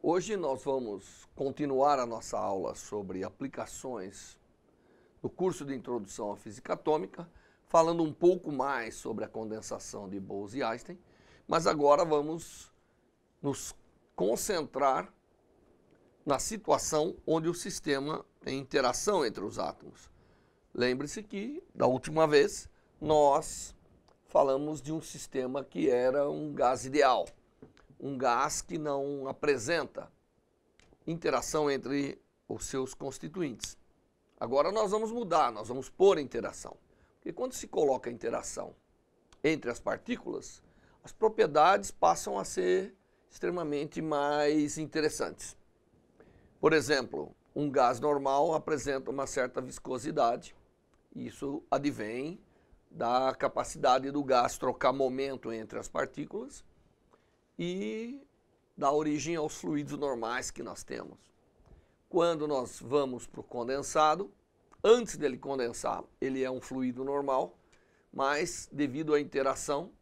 Hoje nós vamos continuar a nossa aula sobre aplicações do curso de Introdução à Física Atômica, falando um pouco mais sobre a condensação de Bose e Einstein, mas agora vamos nos concentrar na situação onde o sistema tem interação entre os átomos. Lembre-se que, da última vez, nós falamos de um sistema que era um gás ideal um gás que não apresenta interação entre os seus constituintes. Agora nós vamos mudar, nós vamos pôr interação. Porque quando se coloca interação entre as partículas, as propriedades passam a ser extremamente mais interessantes. Por exemplo, um gás normal apresenta uma certa viscosidade, isso advém da capacidade do gás trocar momento entre as partículas, e dá origem aos fluidos normais que nós temos. Quando nós vamos para o condensado, antes dele condensar, ele é um fluido normal, mas devido à interação,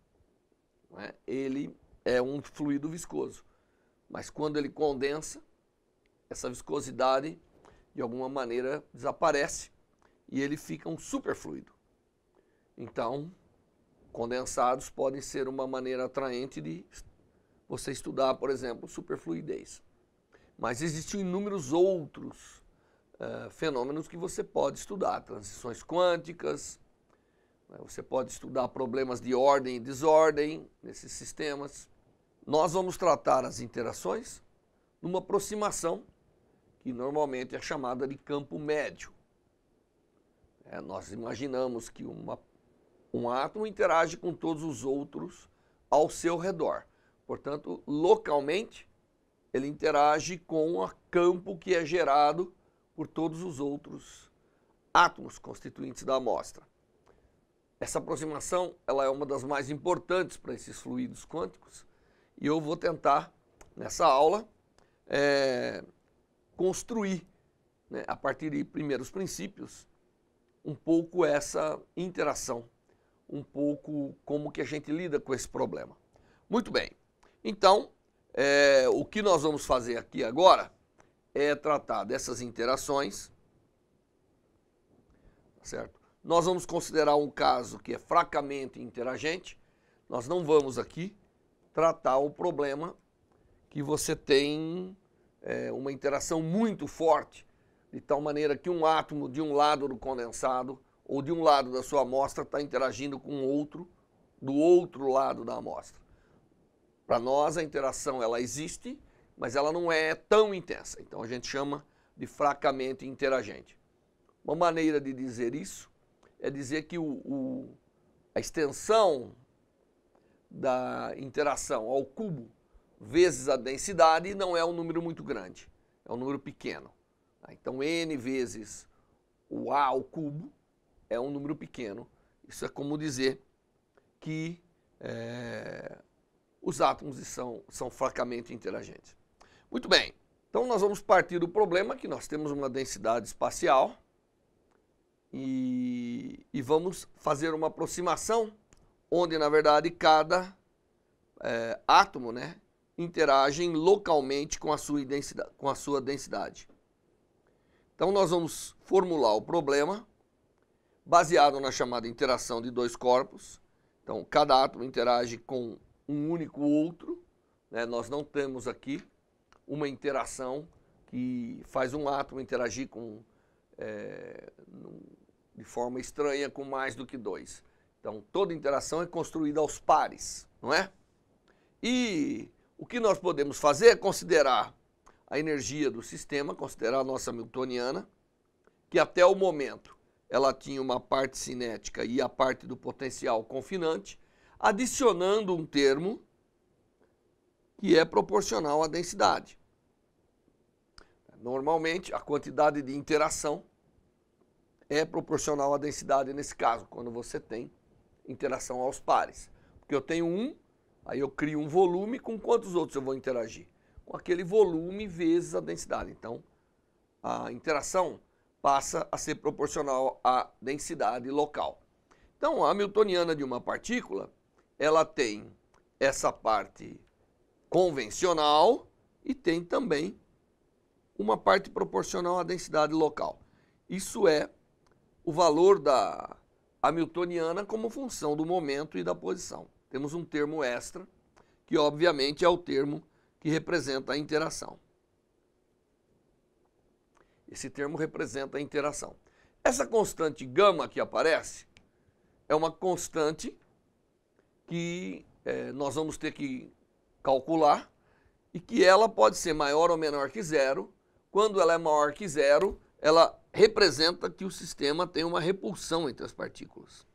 né, ele é um fluido viscoso. Mas quando ele condensa, essa viscosidade de alguma maneira desaparece e ele fica um superfluido. Então, condensados podem ser uma maneira atraente de você estudar, por exemplo, superfluidez. Mas existem inúmeros outros uh, fenômenos que você pode estudar, transições quânticas, né? você pode estudar problemas de ordem e desordem nesses sistemas. Nós vamos tratar as interações numa aproximação que normalmente é chamada de campo médio. É, nós imaginamos que uma, um átomo interage com todos os outros ao seu redor. Portanto, localmente, ele interage com o campo que é gerado por todos os outros átomos constituintes da amostra. Essa aproximação ela é uma das mais importantes para esses fluidos quânticos e eu vou tentar, nessa aula, é, construir, né, a partir de primeiros princípios, um pouco essa interação, um pouco como que a gente lida com esse problema. Muito bem, então, é, o que nós vamos fazer aqui agora é tratar dessas interações, certo? Nós vamos considerar um caso que é fracamente interagente. Nós não vamos aqui tratar o problema que você tem é, uma interação muito forte, de tal maneira que um átomo de um lado do condensado ou de um lado da sua amostra está interagindo com outro do outro lado da amostra. Para nós, a interação ela existe, mas ela não é tão intensa. Então, a gente chama de fracamente interagente. Uma maneira de dizer isso é dizer que o, o, a extensão da interação ao cubo vezes a densidade não é um número muito grande, é um número pequeno. Tá? Então, n vezes o a ao cubo é um número pequeno. Isso é como dizer que é, os átomos são, são fracamente interagentes. Muito bem, então nós vamos partir do problema que nós temos uma densidade espacial e, e vamos fazer uma aproximação onde, na verdade, cada é, átomo né, interage localmente com a, sua densidade, com a sua densidade. Então nós vamos formular o problema baseado na chamada interação de dois corpos. Então cada átomo interage com um único outro, né? nós não temos aqui uma interação que faz um átomo interagir com, é, de forma estranha com mais do que dois. Então, toda interação é construída aos pares, não é? E o que nós podemos fazer é considerar a energia do sistema, considerar a nossa Hamiltoniana, que até o momento ela tinha uma parte cinética e a parte do potencial confinante, adicionando um termo que é proporcional à densidade. Normalmente, a quantidade de interação é proporcional à densidade nesse caso, quando você tem interação aos pares. Porque eu tenho um, aí eu crio um volume, com quantos outros eu vou interagir? Com aquele volume vezes a densidade. Então, a interação passa a ser proporcional à densidade local. Então, a hamiltoniana de uma partícula ela tem essa parte convencional e tem também uma parte proporcional à densidade local. Isso é o valor da Hamiltoniana como função do momento e da posição. Temos um termo extra, que obviamente é o termo que representa a interação. Esse termo representa a interação. Essa constante gama que aparece é uma constante que é, nós vamos ter que calcular e que ela pode ser maior ou menor que zero. Quando ela é maior que zero, ela representa que o sistema tem uma repulsão entre as partículas.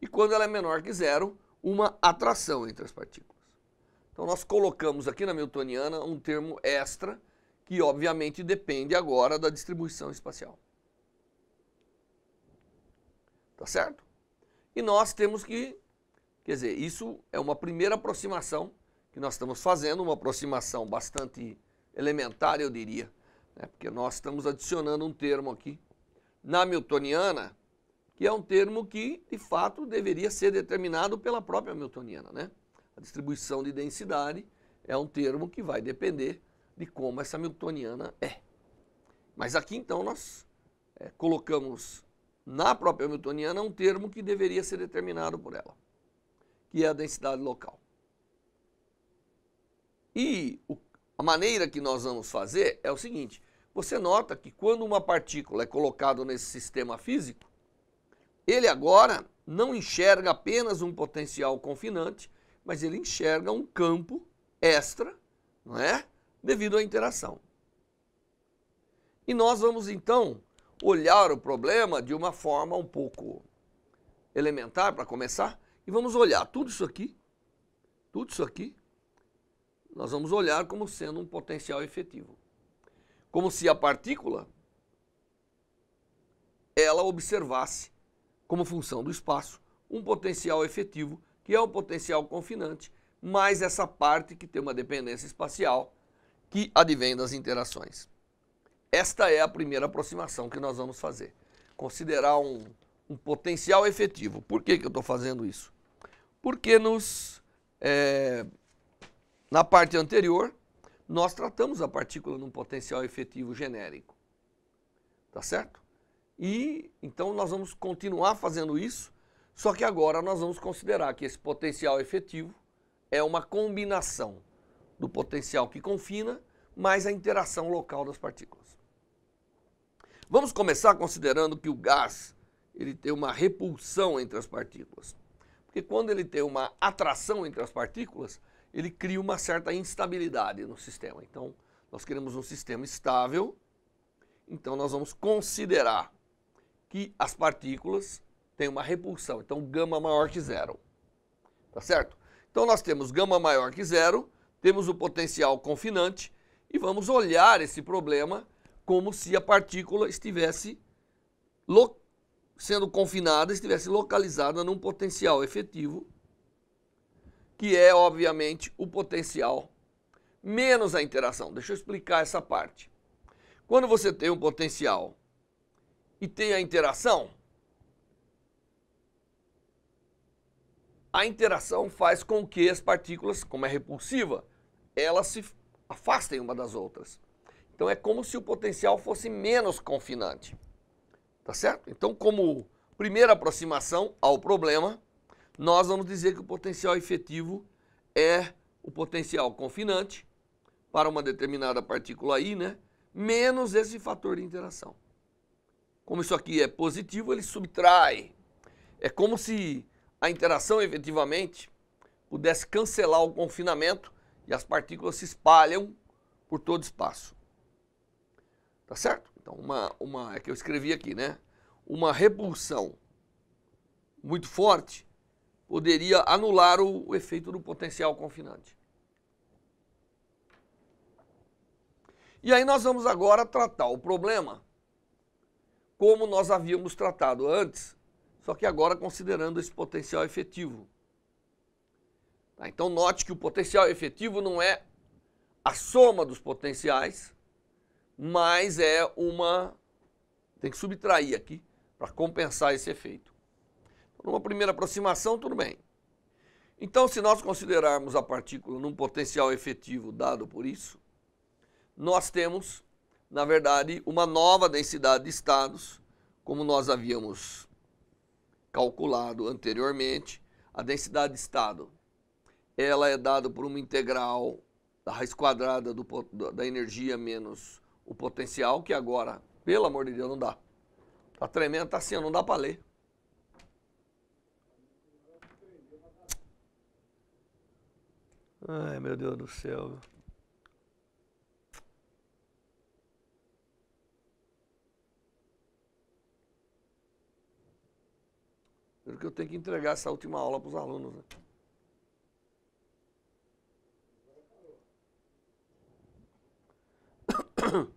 E quando ela é menor que zero, uma atração entre as partículas. Então nós colocamos aqui na Miltoniana um termo extra, que obviamente depende agora da distribuição espacial. Tá certo? E nós temos que Quer dizer, isso é uma primeira aproximação que nós estamos fazendo, uma aproximação bastante elementar, eu diria, né? porque nós estamos adicionando um termo aqui na Miltoniana, que é um termo que, de fato, deveria ser determinado pela própria Miltoniana. Né? A distribuição de densidade é um termo que vai depender de como essa Miltoniana é. Mas aqui, então, nós é, colocamos na própria Miltoniana um termo que deveria ser determinado por ela que é a densidade local. E o, a maneira que nós vamos fazer é o seguinte: você nota que quando uma partícula é colocada nesse sistema físico, ele agora não enxerga apenas um potencial confinante, mas ele enxerga um campo extra, não é? Devido à interação. E nós vamos então olhar o problema de uma forma um pouco elementar para começar, e vamos olhar tudo isso aqui, tudo isso aqui, nós vamos olhar como sendo um potencial efetivo. Como se a partícula ela observasse como função do espaço um potencial efetivo, que é o potencial confinante, mais essa parte que tem uma dependência espacial que advém das interações. Esta é a primeira aproximação que nós vamos fazer. Considerar um, um potencial efetivo. Por que, que eu estou fazendo isso? porque nos, é, na parte anterior nós tratamos a partícula num potencial efetivo genérico, tá certo? E então nós vamos continuar fazendo isso, só que agora nós vamos considerar que esse potencial efetivo é uma combinação do potencial que confina mais a interação local das partículas. Vamos começar considerando que o gás ele tem uma repulsão entre as partículas. Porque quando ele tem uma atração entre as partículas, ele cria uma certa instabilidade no sistema. Então, nós queremos um sistema estável, então nós vamos considerar que as partículas têm uma repulsão, então gama maior que zero. Tá certo? Então nós temos gama maior que zero, temos o potencial confinante e vamos olhar esse problema como se a partícula estivesse localizada sendo confinada estivesse localizada num potencial efetivo, que é, obviamente, o potencial menos a interação. Deixa eu explicar essa parte. Quando você tem um potencial e tem a interação, a interação faz com que as partículas, como é repulsiva, elas se afastem uma das outras. Então é como se o potencial fosse menos confinante. Tá certo? Então, como primeira aproximação ao problema, nós vamos dizer que o potencial efetivo é o potencial confinante para uma determinada partícula I, né? Menos esse fator de interação. Como isso aqui é positivo, ele subtrai. É como se a interação efetivamente pudesse cancelar o confinamento e as partículas se espalham por todo o espaço. Tá certo? Então, uma, uma, é que eu escrevi aqui, né? Uma repulsão muito forte poderia anular o, o efeito do potencial confinante. E aí nós vamos agora tratar o problema como nós havíamos tratado antes, só que agora considerando esse potencial efetivo. Tá, então note que o potencial efetivo não é a soma dos potenciais, mas é uma. Tem que subtrair aqui para compensar esse efeito. Então, numa primeira aproximação, tudo bem. Então, se nós considerarmos a partícula num potencial efetivo dado por isso, nós temos, na verdade, uma nova densidade de estados, como nós havíamos calculado anteriormente. A densidade de estado ela é dada por uma integral da raiz quadrada do, da energia menos o potencial que agora, pelo amor de Deus, não dá. Tá tremendo, tá assim, não dá para ler. Ai, meu Deus do céu. pelo que eu tenho que entregar essa última aula para os alunos. Né?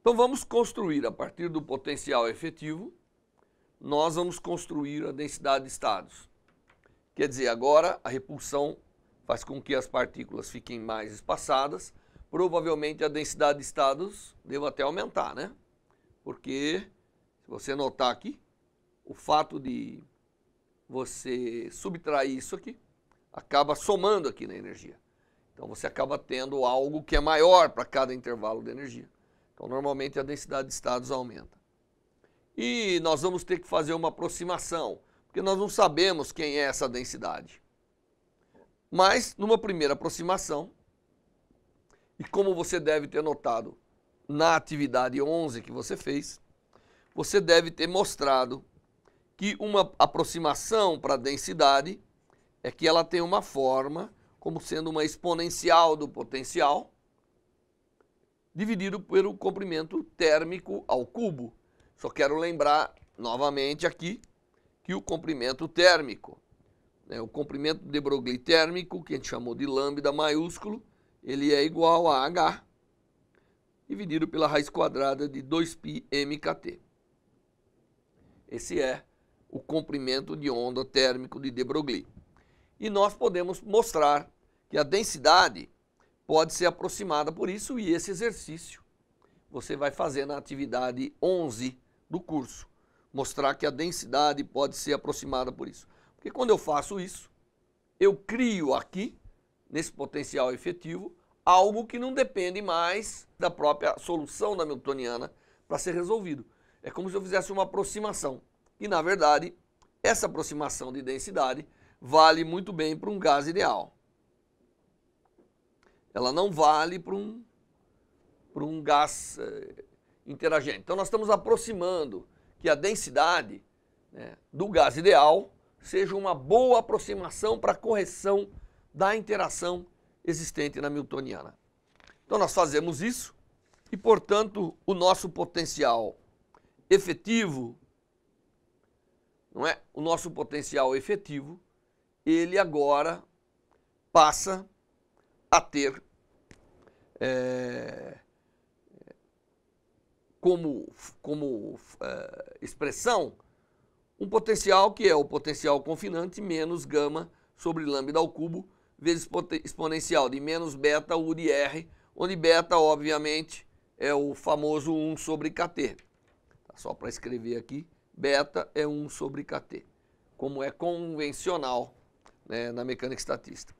Então vamos construir a partir do potencial efetivo, nós vamos construir a densidade de estados. Quer dizer, agora a repulsão faz com que as partículas fiquem mais espaçadas, provavelmente a densidade de estados deva até aumentar, né? Porque se você notar aqui, o fato de você subtrair isso aqui acaba somando aqui na energia. Então você acaba tendo algo que é maior para cada intervalo de energia. Então normalmente a densidade de estados aumenta. E nós vamos ter que fazer uma aproximação, porque nós não sabemos quem é essa densidade. Mas numa primeira aproximação, e como você deve ter notado na atividade 11 que você fez, você deve ter mostrado que uma aproximação para a densidade é que ela tem uma forma como sendo uma exponencial do potencial, dividido pelo comprimento térmico ao cubo. Só quero lembrar novamente aqui que o comprimento térmico, né, o comprimento de Broglie térmico, que a gente chamou de lambda maiúsculo, ele é igual a H dividido pela raiz quadrada de 2π mkt. Esse é o comprimento de onda térmico de de Broglie. E nós podemos mostrar que a densidade pode ser aproximada por isso e esse exercício você vai fazer na atividade 11 do curso, mostrar que a densidade pode ser aproximada por isso. Porque quando eu faço isso, eu crio aqui, nesse potencial efetivo, algo que não depende mais da própria solução da Hamiltoniana para ser resolvido. É como se eu fizesse uma aproximação. E, na verdade, essa aproximação de densidade vale muito bem para um gás ideal. Ela não vale para um, para um gás é, interagente. Então, nós estamos aproximando que a densidade né, do gás ideal seja uma boa aproximação para a correção da interação existente na Miltoniana. Então, nós fazemos isso e, portanto, o nosso potencial efetivo, não é? O nosso potencial efetivo, ele agora passa a ter é, como, como é, expressão um potencial que é o potencial confinante menos gama sobre lambda ao cubo vezes exponencial de menos beta U de R, onde beta, obviamente, é o famoso 1 sobre KT. Tá, só para escrever aqui, beta é 1 sobre KT, como é convencional né, na mecânica estatística.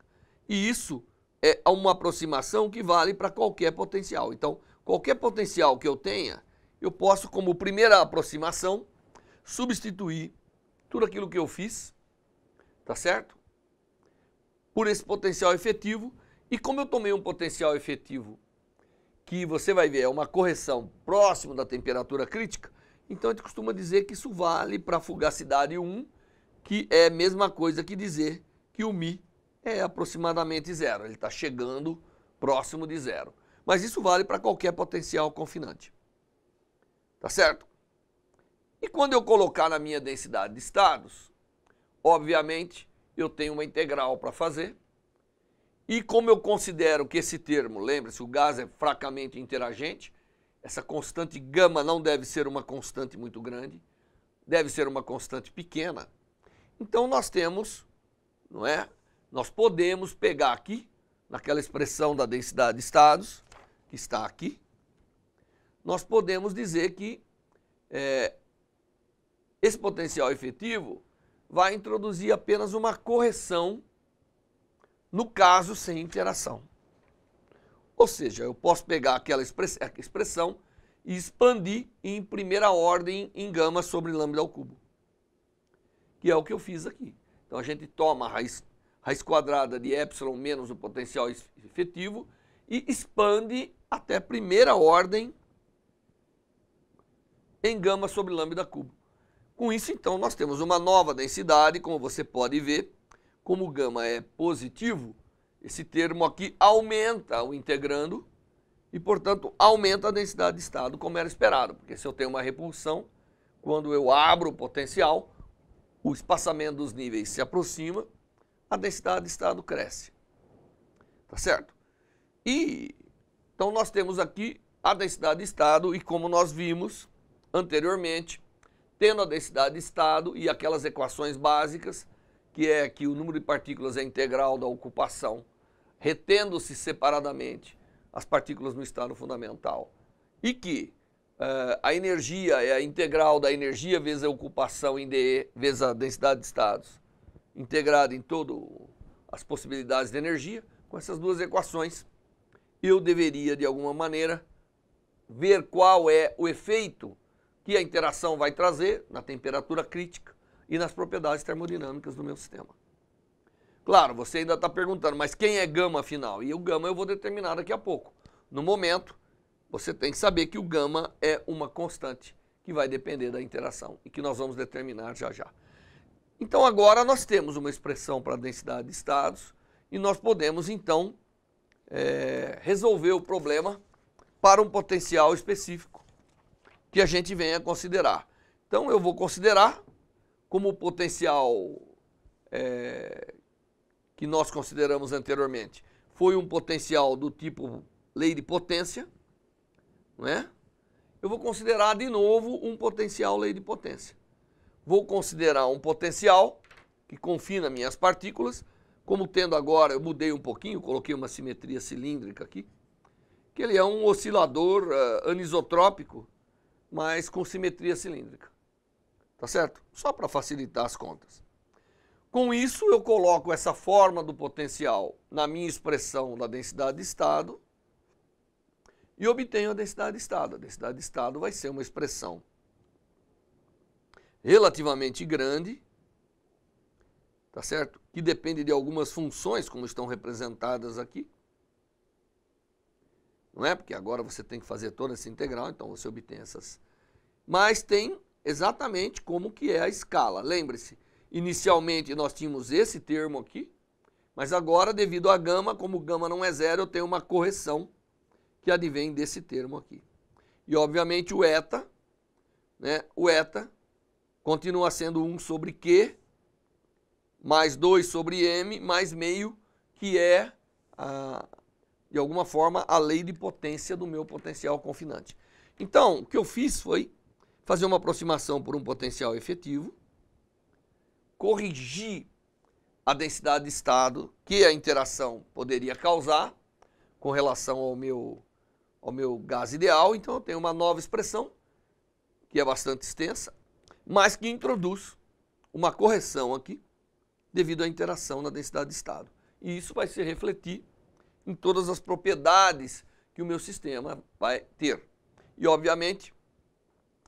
E isso é uma aproximação que vale para qualquer potencial. Então, qualquer potencial que eu tenha, eu posso, como primeira aproximação, substituir tudo aquilo que eu fiz, tá certo? Por esse potencial efetivo. E como eu tomei um potencial efetivo, que você vai ver é uma correção próximo da temperatura crítica, então a gente costuma dizer que isso vale para fugacidade 1, que é a mesma coisa que dizer que o Mi é aproximadamente zero. Ele está chegando próximo de zero. Mas isso vale para qualquer potencial confinante. Tá certo? E quando eu colocar na minha densidade de estados, obviamente eu tenho uma integral para fazer. E como eu considero que esse termo, lembre-se, o gás é fracamente interagente, essa constante gama não deve ser uma constante muito grande, deve ser uma constante pequena. Então nós temos, não é, nós podemos pegar aqui, naquela expressão da densidade de estados, que está aqui, nós podemos dizer que é, esse potencial efetivo vai introduzir apenas uma correção, no caso sem interação. Ou seja, eu posso pegar aquela expressão e expandir em primeira ordem em gama sobre lambda ao cubo, que é o que eu fiz aqui. Então a gente toma a raiz raiz quadrada de epsilon menos o potencial efetivo e expande até primeira ordem em gama sobre lambda cubo. Com isso, então, nós temos uma nova densidade, como você pode ver, como gama é positivo, esse termo aqui aumenta o integrando e, portanto, aumenta a densidade de estado como era esperado, porque se eu tenho uma repulsão, quando eu abro o potencial, o espaçamento dos níveis se aproxima a densidade de estado cresce. Tá certo? E então nós temos aqui a densidade de estado e como nós vimos anteriormente, tendo a densidade de estado e aquelas equações básicas, que é que o número de partículas é integral da ocupação, retendo-se separadamente as partículas no estado fundamental, e que uh, a energia é a integral da energia vezes a ocupação em DE vezes a densidade de estados, integrado em todas as possibilidades de energia, com essas duas equações, eu deveria, de alguma maneira, ver qual é o efeito que a interação vai trazer na temperatura crítica e nas propriedades termodinâmicas do meu sistema. Claro, você ainda está perguntando, mas quem é gama final E o gama eu vou determinar daqui a pouco. No momento, você tem que saber que o gama é uma constante que vai depender da interação e que nós vamos determinar já já. Então agora nós temos uma expressão para a densidade de estados e nós podemos então é, resolver o problema para um potencial específico que a gente venha considerar. Então eu vou considerar como o potencial é, que nós consideramos anteriormente foi um potencial do tipo lei de potência, não é? Eu vou considerar de novo um potencial lei de potência vou considerar um potencial que confina minhas partículas, como tendo agora, eu mudei um pouquinho, coloquei uma simetria cilíndrica aqui, que ele é um oscilador uh, anisotrópico, mas com simetria cilíndrica. Tá certo? Só para facilitar as contas. Com isso, eu coloco essa forma do potencial na minha expressão da densidade de estado e obtenho a densidade de estado. A densidade de estado vai ser uma expressão relativamente grande, tá certo? Que depende de algumas funções, como estão representadas aqui. Não é? Porque agora você tem que fazer toda essa integral, então você obtém essas. Mas tem exatamente como que é a escala. Lembre-se, inicialmente nós tínhamos esse termo aqui, mas agora, devido à gama, como gama não é zero, eu tenho uma correção que advém desse termo aqui. E, obviamente, o eta, né? o eta continua sendo 1 sobre Q, mais 2 sobre M, mais meio, que é, a, de alguma forma, a lei de potência do meu potencial confinante. Então, o que eu fiz foi fazer uma aproximação por um potencial efetivo, corrigir a densidade de estado que a interação poderia causar com relação ao meu, ao meu gás ideal. Então, eu tenho uma nova expressão, que é bastante extensa, mas que introduz uma correção aqui devido à interação na densidade de estado. E isso vai se refletir em todas as propriedades que o meu sistema vai ter. E, obviamente,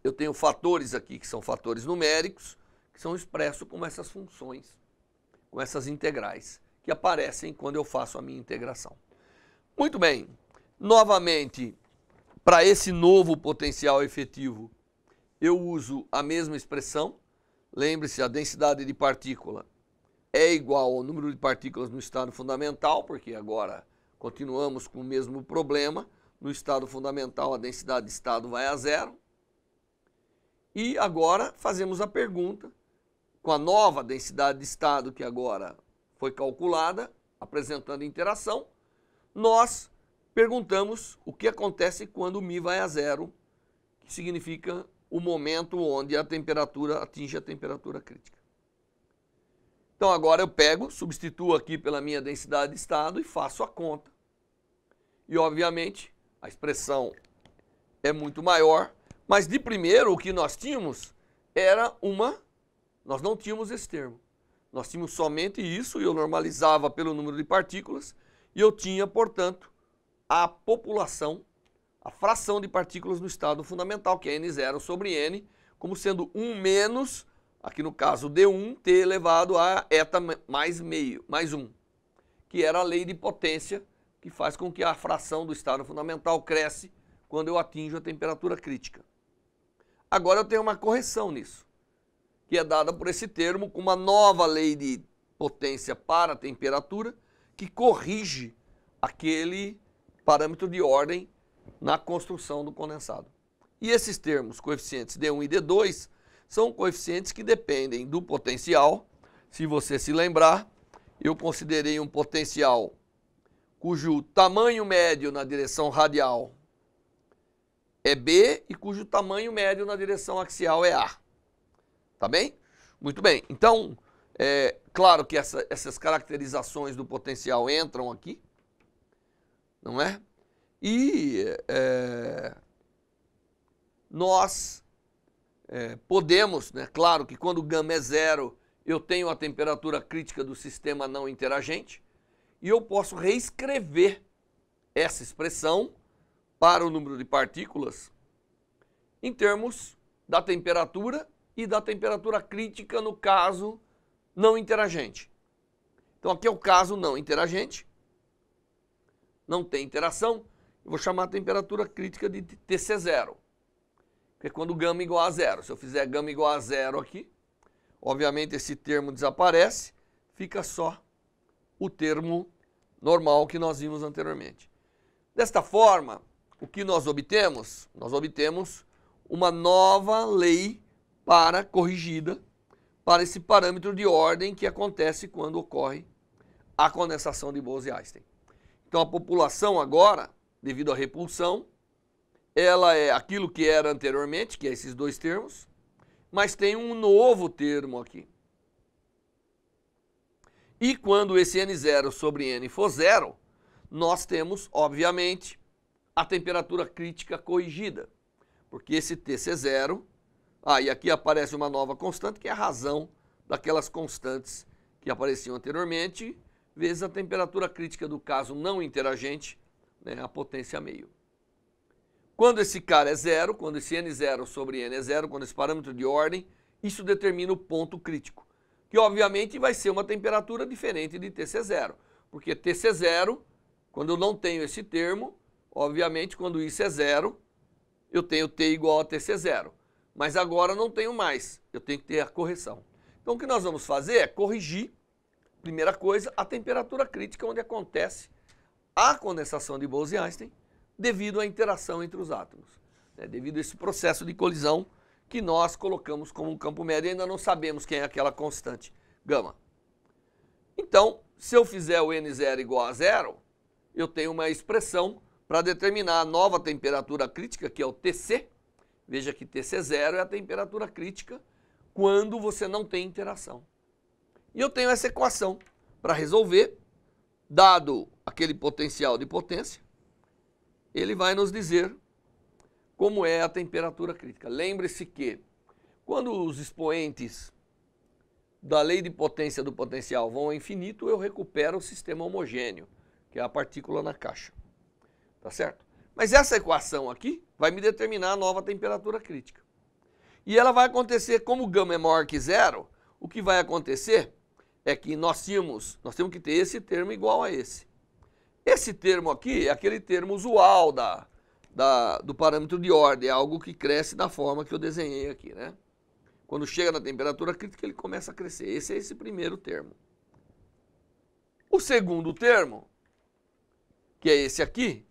eu tenho fatores aqui que são fatores numéricos, que são expressos como essas funções, com essas integrais, que aparecem quando eu faço a minha integração. Muito bem, novamente, para esse novo potencial efetivo, eu uso a mesma expressão. Lembre-se, a densidade de partícula é igual ao número de partículas no estado fundamental, porque agora continuamos com o mesmo problema. No estado fundamental, a densidade de estado vai a zero. E agora fazemos a pergunta, com a nova densidade de estado que agora foi calculada, apresentando interação, nós perguntamos o que acontece quando o Mi vai a zero, que significa o momento onde a temperatura atinge a temperatura crítica. Então agora eu pego, substituo aqui pela minha densidade de estado e faço a conta. E obviamente a expressão é muito maior, mas de primeiro o que nós tínhamos era uma, nós não tínhamos esse termo. Nós tínhamos somente isso e eu normalizava pelo número de partículas e eu tinha, portanto, a população a fração de partículas no estado fundamental, que é N0 sobre N, como sendo 1 menos, aqui no caso D1, T elevado a eta mais meio, mais 1, que era a lei de potência, que faz com que a fração do estado fundamental cresce quando eu atinjo a temperatura crítica. Agora eu tenho uma correção nisso, que é dada por esse termo com uma nova lei de potência para a temperatura, que corrige aquele parâmetro de ordem na construção do condensado. E esses termos, coeficientes D1 e D2, são coeficientes que dependem do potencial. Se você se lembrar, eu considerei um potencial cujo tamanho médio na direção radial é B e cujo tamanho médio na direção axial é A. Tá bem? Muito bem. Então, é claro que essa, essas caracterizações do potencial entram aqui, não é? E é, nós é, podemos, né? claro que quando o gama é zero, eu tenho a temperatura crítica do sistema não interagente e eu posso reescrever essa expressão para o número de partículas em termos da temperatura e da temperatura crítica no caso não interagente. Então aqui é o caso não interagente, não tem interação, eu vou chamar a temperatura crítica de TC0, que é quando gama igual a zero. Se eu fizer gama igual a zero aqui, obviamente esse termo desaparece, fica só o termo normal que nós vimos anteriormente. Desta forma, o que nós obtemos? Nós obtemos uma nova lei para corrigida para esse parâmetro de ordem que acontece quando ocorre a condensação de Bose-Einstein. Então a população agora devido à repulsão, ela é aquilo que era anteriormente, que é esses dois termos, mas tem um novo termo aqui. E quando esse N0 sobre N for zero, nós temos, obviamente, a temperatura crítica corrigida, porque esse TC0, ah, e aqui aparece uma nova constante, que é a razão daquelas constantes que apareciam anteriormente, vezes a temperatura crítica do caso não interagente, né, a potência meio. Quando esse cara é zero, quando esse N0 sobre N é zero, quando esse parâmetro de ordem, isso determina o ponto crítico, que obviamente vai ser uma temperatura diferente de TC0, porque TC0, quando eu não tenho esse termo, obviamente quando isso é zero, eu tenho T igual a TC0, mas agora não tenho mais, eu tenho que ter a correção. Então o que nós vamos fazer é corrigir, primeira coisa, a temperatura crítica onde acontece a condensação de Bose-Einstein devido à interação entre os átomos, né? devido a esse processo de colisão que nós colocamos como um campo médio e ainda não sabemos quem é aquela constante gama. Então, se eu fizer o N0 igual a zero, eu tenho uma expressão para determinar a nova temperatura crítica, que é o TC. Veja que TC0 é a temperatura crítica quando você não tem interação. E eu tenho essa equação para resolver dado aquele potencial de potência, ele vai nos dizer como é a temperatura crítica. Lembre-se que quando os expoentes da lei de potência do potencial vão ao infinito, eu recupero o sistema homogêneo, que é a partícula na caixa. Tá certo? Mas essa equação aqui vai me determinar a nova temperatura crítica. E ela vai acontecer, como gama é maior que zero, o que vai acontecer é que nós tínhamos, nós temos que ter esse termo igual a esse. Esse termo aqui é aquele termo usual da, da, do parâmetro de ordem, é algo que cresce da forma que eu desenhei aqui, né? Quando chega na temperatura crítica, ele começa a crescer. Esse é esse primeiro termo. O segundo termo, que é esse aqui,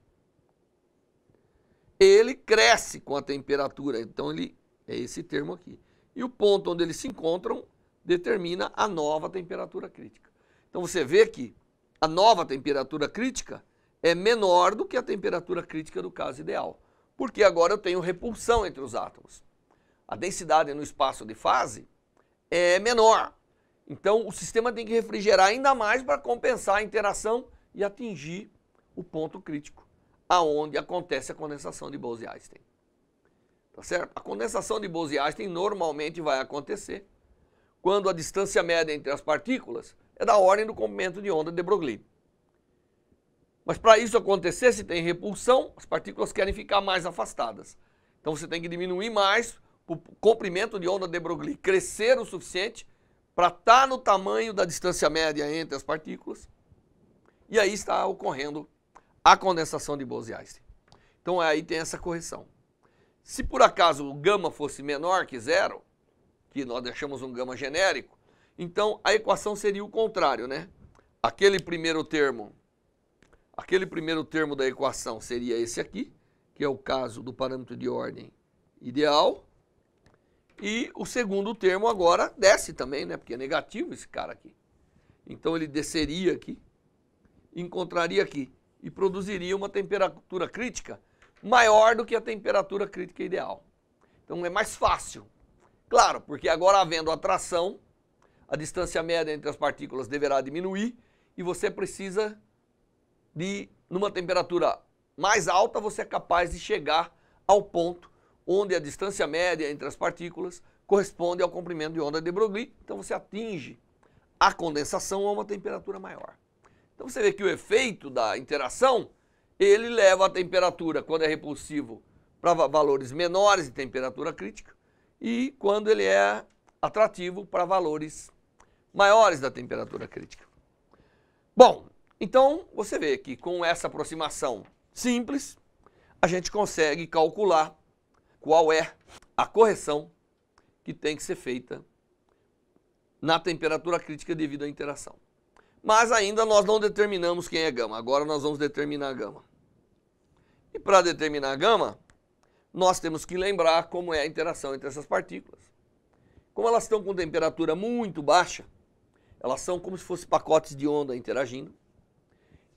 ele cresce com a temperatura. Então, ele é esse termo aqui. E o ponto onde eles se encontram determina a nova temperatura crítica. Então você vê que a nova temperatura crítica é menor do que a temperatura crítica do caso ideal, porque agora eu tenho repulsão entre os átomos. A densidade no espaço de fase é menor. Então o sistema tem que refrigerar ainda mais para compensar a interação e atingir o ponto crítico, aonde acontece a condensação de Bose-Einstein. Tá certo? A condensação de Bose-Einstein normalmente vai acontecer quando a distância média entre as partículas é da ordem do comprimento de onda de Broglie. Mas para isso acontecer, se tem repulsão, as partículas querem ficar mais afastadas. Então você tem que diminuir mais o comprimento de onda de Broglie crescer o suficiente para estar tá no tamanho da distância média entre as partículas. E aí está ocorrendo a condensação de Bose-Einstein. Então aí tem essa correção. Se por acaso o gama fosse menor que zero, que nós deixamos um gama genérico, então a equação seria o contrário, né? Aquele primeiro termo, aquele primeiro termo da equação seria esse aqui, que é o caso do parâmetro de ordem ideal, e o segundo termo agora desce também, né? Porque é negativo esse cara aqui. Então ele desceria aqui, encontraria aqui e produziria uma temperatura crítica maior do que a temperatura crítica ideal. Então é mais fácil Claro, porque agora havendo atração, a distância média entre as partículas deverá diminuir e você precisa de, numa temperatura mais alta, você é capaz de chegar ao ponto onde a distância média entre as partículas corresponde ao comprimento de onda de Broglie, então você atinge a condensação a uma temperatura maior. Então você vê que o efeito da interação, ele leva a temperatura, quando é repulsivo, para valores menores de temperatura crítica, e quando ele é atrativo para valores maiores da temperatura crítica. Bom, então você vê que com essa aproximação simples, a gente consegue calcular qual é a correção que tem que ser feita na temperatura crítica devido à interação. Mas ainda nós não determinamos quem é gama, agora nós vamos determinar a gama. E para determinar a gama, nós temos que lembrar como é a interação entre essas partículas. Como elas estão com temperatura muito baixa, elas são como se fossem pacotes de onda interagindo.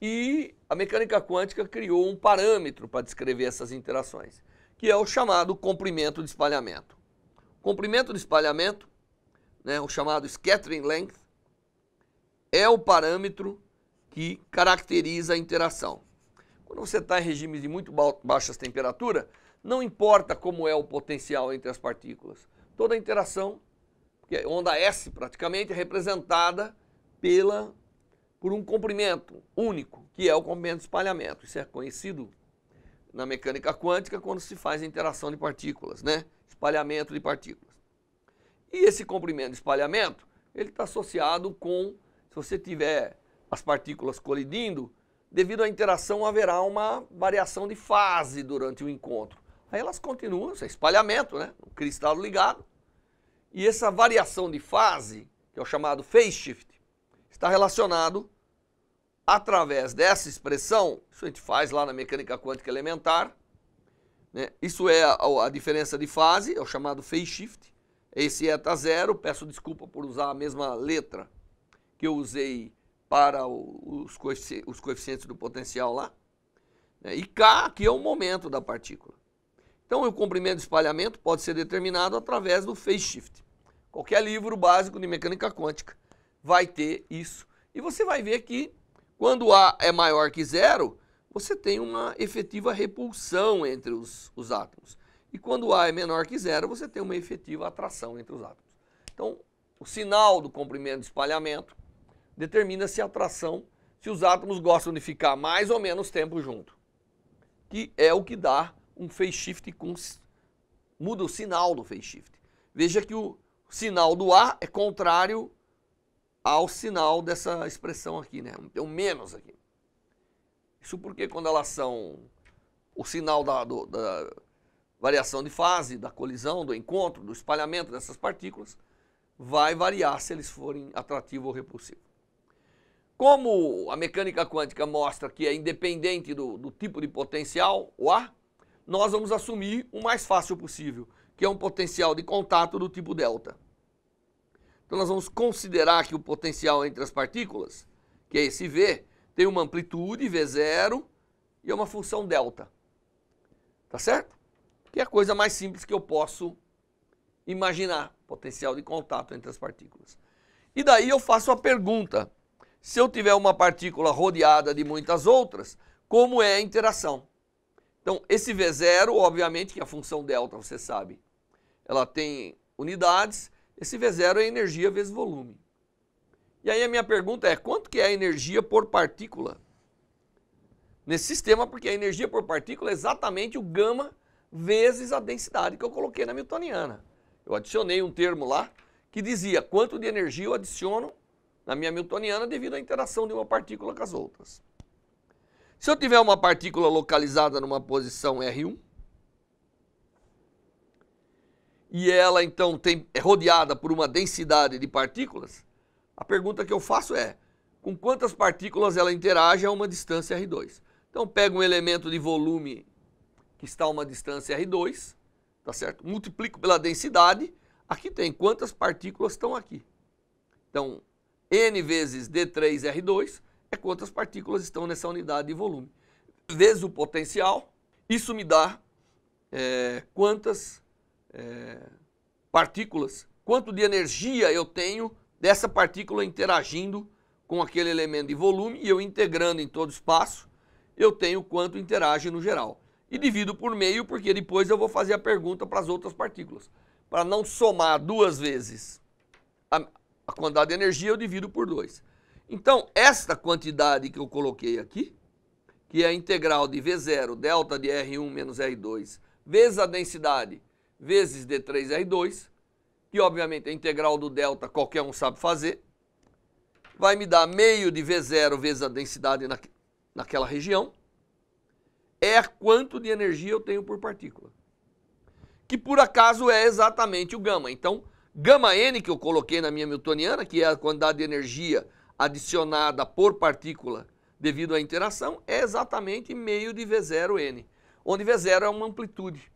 E a mecânica quântica criou um parâmetro para descrever essas interações, que é o chamado comprimento de espalhamento. O comprimento de espalhamento, né, o chamado scattering length, é o parâmetro que caracteriza a interação. Quando você está em regimes de muito baixas temperaturas, não importa como é o potencial entre as partículas. Toda a interação, é onda S praticamente é representada pela, por um comprimento único, que é o comprimento de espalhamento. Isso é conhecido na mecânica quântica quando se faz a interação de partículas, né? espalhamento de partículas. E esse comprimento de espalhamento, ele está associado com, se você tiver as partículas colidindo, devido à interação haverá uma variação de fase durante o encontro. Aí elas continuam, isso é espalhamento, né? O cristal ligado. E essa variação de fase, que é o chamado phase shift, está relacionado através dessa expressão, isso a gente faz lá na mecânica quântica elementar, né? isso é a, a diferença de fase, é o chamado phase shift, esse eta zero, peço desculpa por usar a mesma letra que eu usei para os coeficientes do potencial lá. Né, e K que é o momento da partícula. Então, o comprimento de espalhamento pode ser determinado através do phase shift. Qualquer livro básico de mecânica quântica vai ter isso. E você vai ver que quando A é maior que zero, você tem uma efetiva repulsão entre os, os átomos. E quando A é menor que zero, você tem uma efetiva atração entre os átomos. Então, o sinal do comprimento de espalhamento determina-se a atração se os átomos gostam de ficar mais ou menos tempo junto, que é o que dá um phase shift com muda o sinal do phase shift. Veja que o sinal do A é contrário ao sinal dessa expressão aqui, né? Tem um menos aqui. Isso porque quando elas são o sinal da, do, da variação de fase, da colisão, do encontro, do espalhamento dessas partículas, vai variar se eles forem atrativo ou repulsivo. Como a mecânica quântica mostra que é independente do, do tipo de potencial, o A, nós vamos assumir o mais fácil possível, que é um potencial de contato do tipo delta. Então nós vamos considerar que o potencial entre as partículas, que é esse V, tem uma amplitude V0 e é uma função delta. Tá certo? Que é a coisa mais simples que eu posso imaginar, potencial de contato entre as partículas. E daí eu faço a pergunta se eu tiver uma partícula rodeada de muitas outras, como é a interação. Então, esse V0, obviamente, que é a função delta, você sabe, ela tem unidades, esse V0 é energia vezes volume. E aí a minha pergunta é, quanto que é a energia por partícula? Nesse sistema, porque a energia por partícula é exatamente o gama vezes a densidade que eu coloquei na Miltoniana. Eu adicionei um termo lá que dizia quanto de energia eu adiciono na minha miltoniana devido à interação de uma partícula com as outras. Se eu tiver uma partícula localizada numa posição R1, e ela então tem, é rodeada por uma densidade de partículas, a pergunta que eu faço é: com quantas partículas ela interage a uma distância R2? Então pego um elemento de volume que está a uma distância R2, tá certo? Multiplico pela densidade, aqui tem quantas partículas estão aqui. Então, N vezes D3R2 é quantas partículas estão nessa unidade de volume. Vezes o potencial, isso me dá é, quantas é, partículas, quanto de energia eu tenho dessa partícula interagindo com aquele elemento de volume e eu integrando em todo o espaço, eu tenho quanto interage no geral. E divido por meio, porque depois eu vou fazer a pergunta para as outras partículas. Para não somar duas vezes a quantidade de energia eu divido por 2. Então, esta quantidade que eu coloquei aqui, que é a integral de V0 delta de R1 menos R2 vezes a densidade vezes D3R2, que obviamente a é integral do delta qualquer um sabe fazer, vai me dar meio de V0 vezes a densidade na, naquela região, é quanto de energia eu tenho por partícula. Que por acaso é exatamente o gama. Então, Gama N, que eu coloquei na minha Miltoniana, que é a quantidade de energia adicionada por partícula devido à interação, é exatamente meio de V0N, onde V0 é uma amplitude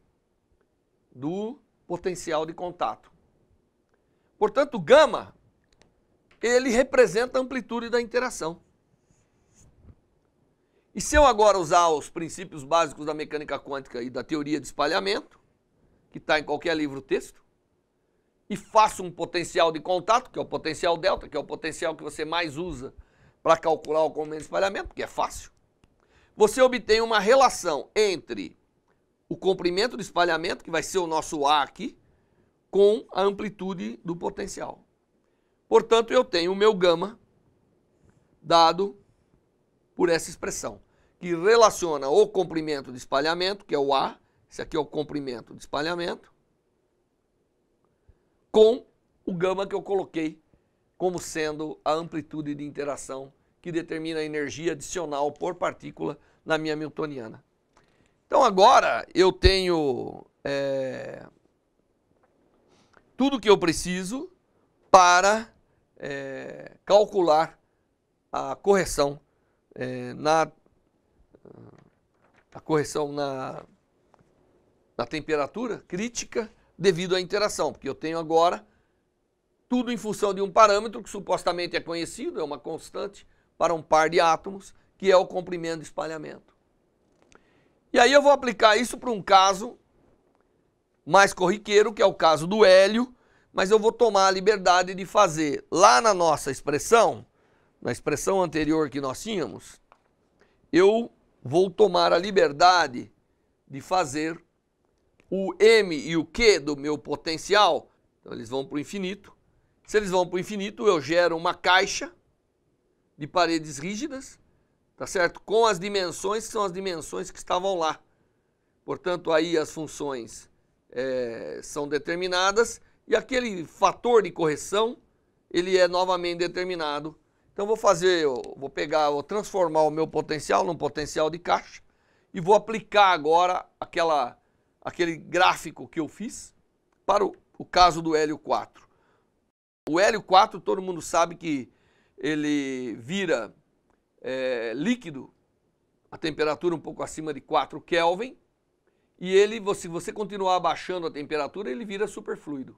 do potencial de contato. Portanto, gama, ele representa a amplitude da interação. E se eu agora usar os princípios básicos da mecânica quântica e da teoria de espalhamento, que está em qualquer livro texto, e faça um potencial de contato, que é o potencial delta, que é o potencial que você mais usa para calcular o comprimento de espalhamento, que é fácil. Você obtém uma relação entre o comprimento de espalhamento, que vai ser o nosso A aqui, com a amplitude do potencial. Portanto, eu tenho o meu gama dado por essa expressão, que relaciona o comprimento de espalhamento, que é o A, esse aqui é o comprimento de espalhamento, com o gama que eu coloquei como sendo a amplitude de interação que determina a energia adicional por partícula na minha miltoniana. Então agora eu tenho é, tudo que eu preciso para é, calcular a correção é, na a correção na, na temperatura crítica devido à interação, porque eu tenho agora tudo em função de um parâmetro que supostamente é conhecido, é uma constante para um par de átomos, que é o comprimento de espalhamento. E aí eu vou aplicar isso para um caso mais corriqueiro, que é o caso do hélio, mas eu vou tomar a liberdade de fazer lá na nossa expressão, na expressão anterior que nós tínhamos, eu vou tomar a liberdade de fazer o m e o q do meu potencial, então eles vão para o infinito. Se eles vão para o infinito, eu gero uma caixa de paredes rígidas, tá certo? Com as dimensões que são as dimensões que estavam lá. Portanto, aí as funções é, são determinadas e aquele fator de correção ele é novamente determinado. Então vou fazer, vou pegar, vou transformar o meu potencial num potencial de caixa e vou aplicar agora aquela aquele gráfico que eu fiz, para o, o caso do hélio 4. O hélio 4, todo mundo sabe que ele vira é, líquido a temperatura um pouco acima de 4 Kelvin, e ele, se você continuar abaixando a temperatura, ele vira superfluido.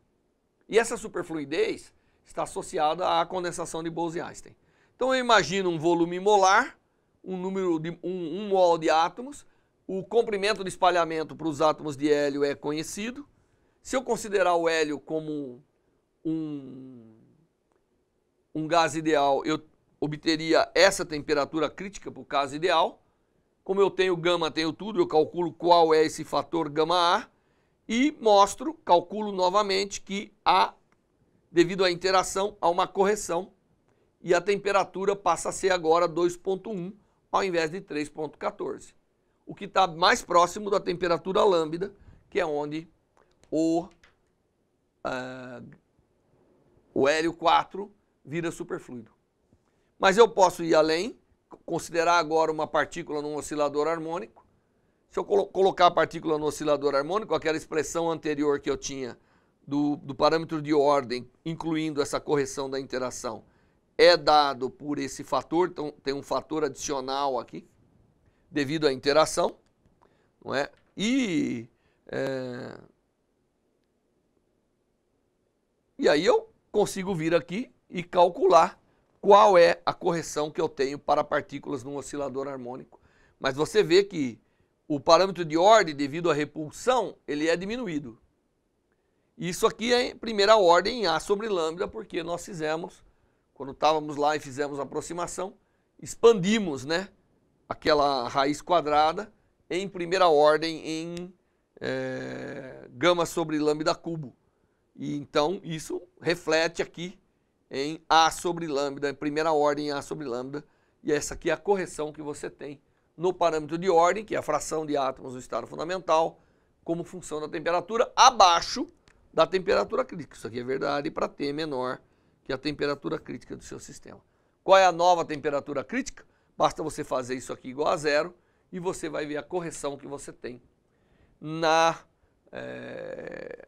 E essa superfluidez está associada à condensação de Bose-Einstein. Então eu imagino um volume molar, um número de um, um mol de átomos, o comprimento de espalhamento para os átomos de hélio é conhecido. Se eu considerar o hélio como um, um gás ideal, eu obteria essa temperatura crítica para o caso ideal. Como eu tenho gama, tenho tudo, eu calculo qual é esse fator gama A e mostro, calculo novamente que A, devido à interação, há uma correção e a temperatura passa a ser agora 2.1 ao invés de 3.14 o que está mais próximo da temperatura lambda, que é onde o, uh, o hélio 4 vira superfluido. Mas eu posso ir além, considerar agora uma partícula num oscilador harmônico. Se eu colo colocar a partícula no oscilador harmônico, aquela expressão anterior que eu tinha do, do parâmetro de ordem, incluindo essa correção da interação, é dado por esse fator, então tem um fator adicional aqui devido à interação, não é? E é... e aí eu consigo vir aqui e calcular qual é a correção que eu tenho para partículas num oscilador harmônico. Mas você vê que o parâmetro de ordem devido à repulsão, ele é diminuído. Isso aqui é primeira ordem em A sobre lambda, porque nós fizemos, quando estávamos lá e fizemos a aproximação, expandimos, né? aquela raiz quadrada em primeira ordem em é, gama sobre lambda cubo. E então isso reflete aqui em A sobre lambda, em primeira ordem em A sobre lambda. E essa aqui é a correção que você tem no parâmetro de ordem, que é a fração de átomos no estado fundamental, como função da temperatura abaixo da temperatura crítica. Isso aqui é verdade para T menor que a temperatura crítica do seu sistema. Qual é a nova temperatura crítica? Basta você fazer isso aqui igual a zero e você vai ver a correção que você tem na é,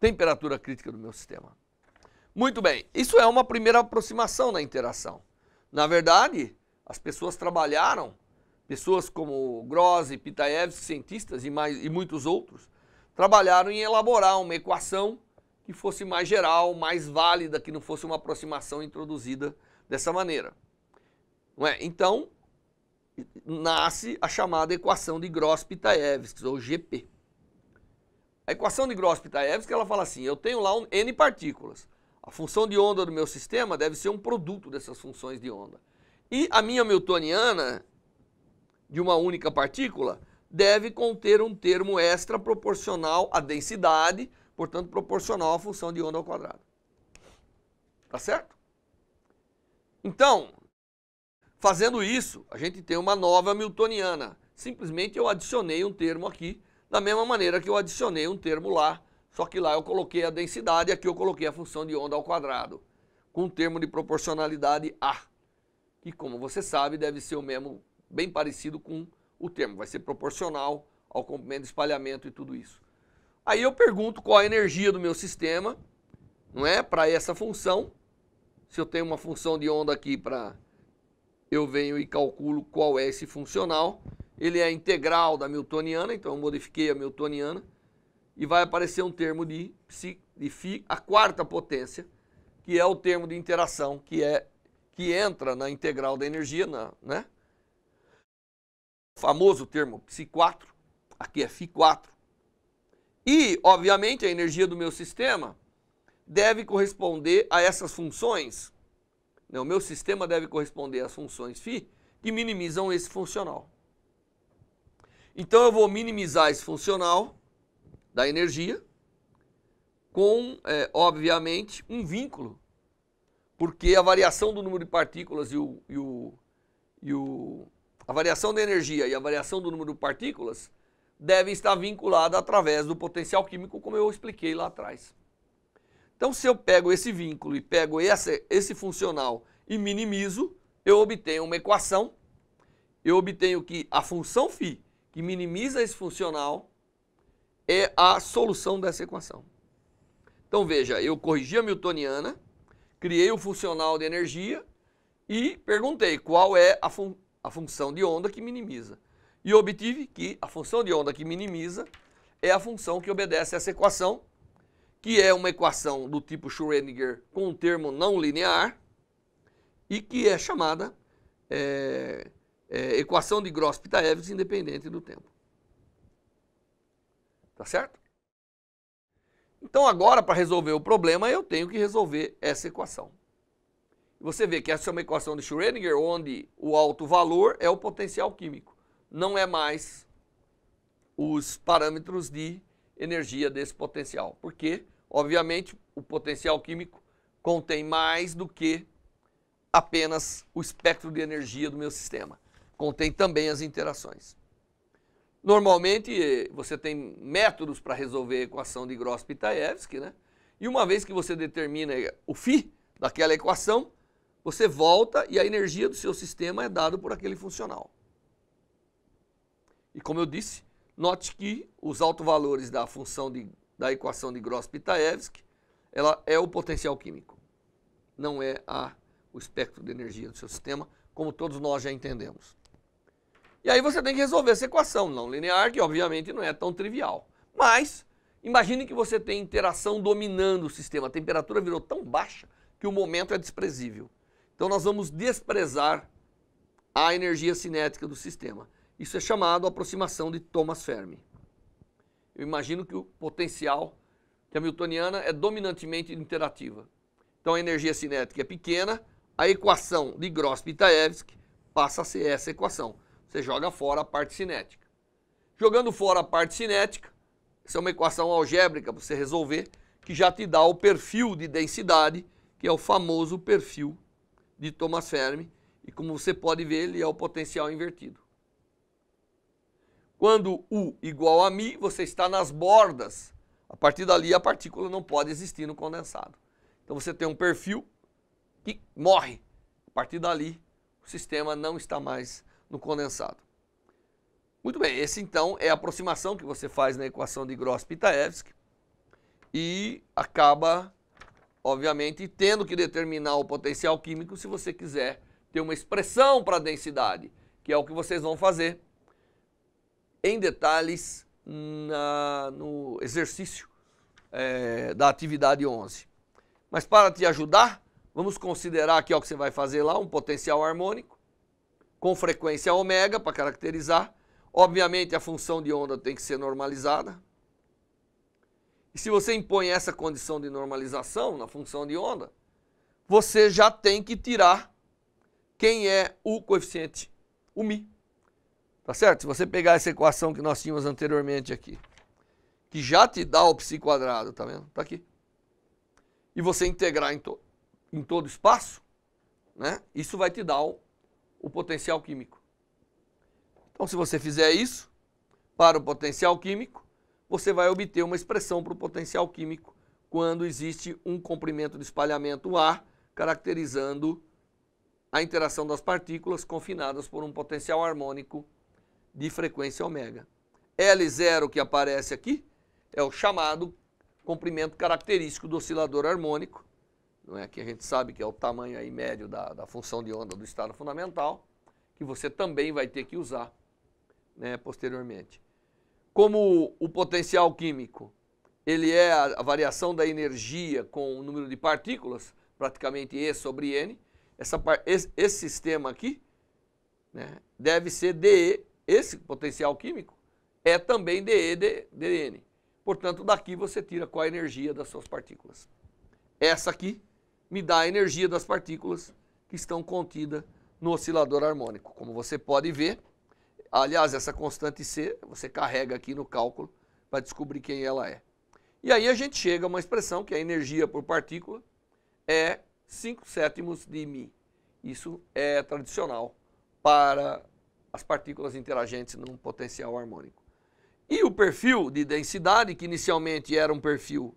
temperatura crítica do meu sistema. Muito bem, isso é uma primeira aproximação na interação. Na verdade, as pessoas trabalharam, pessoas como Gross, Pitaevski, cientistas e, mais, e muitos outros, trabalharam em elaborar uma equação que fosse mais geral, mais válida, que não fosse uma aproximação introduzida dessa maneira. É? Então, nasce a chamada equação de Gross-Pitaevsky, ou GP. A equação de Gross-Pitaevsky, ela fala assim, eu tenho lá um N partículas. A função de onda do meu sistema deve ser um produto dessas funções de onda. E a minha Hamiltoniana, de uma única partícula, deve conter um termo extra proporcional à densidade, portanto proporcional à função de onda ao quadrado. Tá certo? Então, Fazendo isso, a gente tem uma nova Hamiltoniana. Simplesmente eu adicionei um termo aqui, da mesma maneira que eu adicionei um termo lá, só que lá eu coloquei a densidade e aqui eu coloquei a função de onda ao quadrado, com o termo de proporcionalidade A, que como você sabe deve ser o mesmo, bem parecido com o termo, vai ser proporcional ao comprimento de espalhamento e tudo isso. Aí eu pergunto qual a energia do meu sistema, não é, para essa função, se eu tenho uma função de onda aqui para eu venho e calculo qual é esse funcional. Ele é integral da Miltoniana, então eu modifiquei a Miltoniana. E vai aparecer um termo de, psi, de φ, a quarta potência, que é o termo de interação, que é que entra na integral da energia, na, né? O famoso termo psi 4, aqui é Φ4. E, obviamente, a energia do meu sistema deve corresponder a essas funções né? O meu sistema deve corresponder às funções φ que minimizam esse funcional. Então eu vou minimizar esse funcional da energia com, é, obviamente, um vínculo, porque a variação do número de partículas e o, e o, e o a variação da energia e a variação do número de partículas devem estar vinculadas através do potencial químico, como eu expliquei lá atrás. Então, se eu pego esse vínculo e pego esse, esse funcional e minimizo, eu obtenho uma equação, eu obtenho que a função φ, que minimiza esse funcional, é a solução dessa equação. Então, veja, eu corrigi a Miltoniana, criei o funcional de energia e perguntei qual é a, fun a função de onda que minimiza. E obtive que a função de onda que minimiza é a função que obedece a essa equação, que é uma equação do tipo Schrödinger com um termo não linear e que é chamada é, é, equação de Gross-Pitaevich independente do tempo. Tá certo? Então agora para resolver o problema eu tenho que resolver essa equação. Você vê que essa é uma equação de Schrödinger onde o alto valor é o potencial químico, não é mais os parâmetros de energia desse potencial, porque Obviamente, o potencial químico contém mais do que apenas o espectro de energia do meu sistema. Contém também as interações. Normalmente, você tem métodos para resolver a equação de Gross-Pitaevsky, né? E uma vez que você determina o φ daquela equação, você volta e a energia do seu sistema é dada por aquele funcional. E como eu disse, note que os valores da função de da equação de Gross-Pitaevsky, ela é o potencial químico, não é a, o espectro de energia do seu sistema, como todos nós já entendemos. E aí você tem que resolver essa equação não linear, que obviamente não é tão trivial. Mas, imagine que você tem interação dominando o sistema, a temperatura virou tão baixa que o momento é desprezível. Então nós vamos desprezar a energia cinética do sistema. Isso é chamado aproximação de Thomas Fermi eu imagino que o potencial a Hamiltoniana é dominantemente interativa. Então a energia cinética é pequena, a equação de Gross-Pitaevsky passa a ser essa equação. Você joga fora a parte cinética. Jogando fora a parte cinética, essa é uma equação algébrica para você resolver, que já te dá o perfil de densidade, que é o famoso perfil de Thomas Fermi, e como você pode ver, ele é o potencial invertido. Quando U igual a Mi, você está nas bordas. A partir dali, a partícula não pode existir no condensado. Então você tem um perfil que morre. A partir dali, o sistema não está mais no condensado. Muito bem, esse então é a aproximação que você faz na equação de Gross-Pitaevsky e acaba, obviamente, tendo que determinar o potencial químico se você quiser ter uma expressão para a densidade, que é o que vocês vão fazer em detalhes na, no exercício é, da atividade 11. Mas para te ajudar, vamos considerar aqui o que você vai fazer lá um potencial harmônico com frequência ômega para caracterizar. Obviamente a função de onda tem que ser normalizada. E se você impõe essa condição de normalização na função de onda, você já tem que tirar quem é o coeficiente, o mi. Tá certo? Se você pegar essa equação que nós tínhamos anteriormente aqui, que já te dá o psi quadrado, tá vendo? Tá aqui. E você integrar em, to em todo espaço, né? Isso vai te dar o, o potencial químico. Então, se você fizer isso para o potencial químico, você vai obter uma expressão para o potencial químico quando existe um comprimento de espalhamento A caracterizando a interação das partículas confinadas por um potencial harmônico de frequência ômega. L0 que aparece aqui é o chamado comprimento característico do oscilador harmônico, não é? que a gente sabe que é o tamanho aí médio da, da função de onda do estado fundamental, que você também vai ter que usar né, posteriormente. Como o potencial químico ele é a variação da energia com o número de partículas, praticamente E sobre N, essa, esse, esse sistema aqui né, deve ser DE esse potencial químico é também DE, DN. Portanto, daqui você tira qual a energia das suas partículas. Essa aqui me dá a energia das partículas que estão contidas no oscilador harmônico. Como você pode ver, aliás, essa constante C, você carrega aqui no cálculo para descobrir quem ela é. E aí a gente chega a uma expressão que a é energia por partícula é 5 sétimos de μ. Isso é tradicional para as partículas interagentes num potencial harmônico. E o perfil de densidade, que inicialmente era um perfil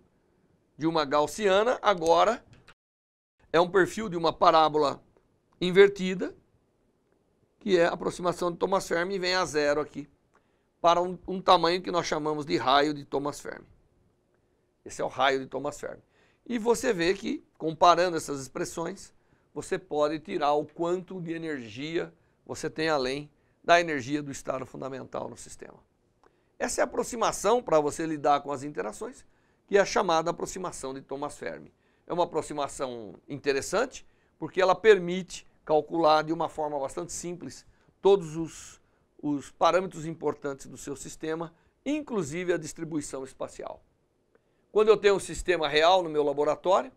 de uma gaussiana, agora é um perfil de uma parábola invertida, que é a aproximação de Thomas Fermi e vem a zero aqui, para um, um tamanho que nós chamamos de raio de Thomas Fermi. Esse é o raio de Thomas Fermi. E você vê que, comparando essas expressões, você pode tirar o quanto de energia você tem além da energia do estado fundamental no sistema. Essa é a aproximação para você lidar com as interações, que é a chamada aproximação de Thomas Fermi. É uma aproximação interessante, porque ela permite calcular de uma forma bastante simples todos os, os parâmetros importantes do seu sistema, inclusive a distribuição espacial. Quando eu tenho um sistema real no meu laboratório,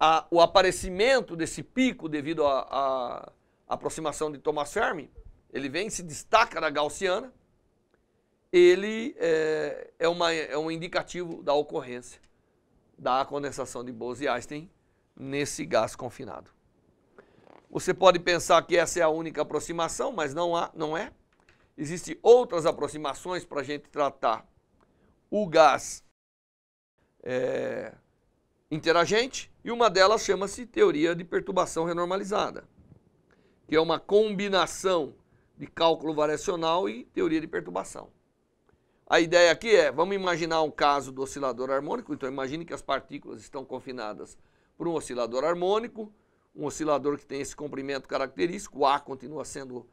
a, o aparecimento desse pico devido à aproximação de Thomas Fermi ele vem, se destaca da gaussiana, ele é, é, uma, é um indicativo da ocorrência da condensação de Bose-Einstein nesse gás confinado. Você pode pensar que essa é a única aproximação, mas não, há, não é. Existem outras aproximações para a gente tratar o gás é, interagente, e uma delas chama-se teoria de perturbação renormalizada, que é uma combinação de cálculo variacional e teoria de perturbação. A ideia aqui é, vamos imaginar um caso do oscilador harmônico, então imagine que as partículas estão confinadas por um oscilador harmônico, um oscilador que tem esse comprimento característico, o A continua sendo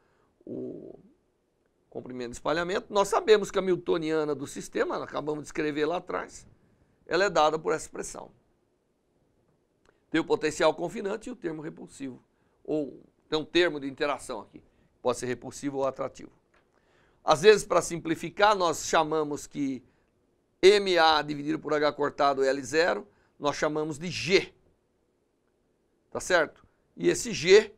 o comprimento de espalhamento. Nós sabemos que a Miltoniana do sistema, acabamos de escrever lá atrás, ela é dada por essa expressão. Tem o potencial confinante e o termo repulsivo, ou tem um termo de interação aqui. Pode ser repulsivo ou atrativo. Às vezes, para simplificar, nós chamamos que MA dividido por H cortado é L0, nós chamamos de G. Tá certo? E esse G,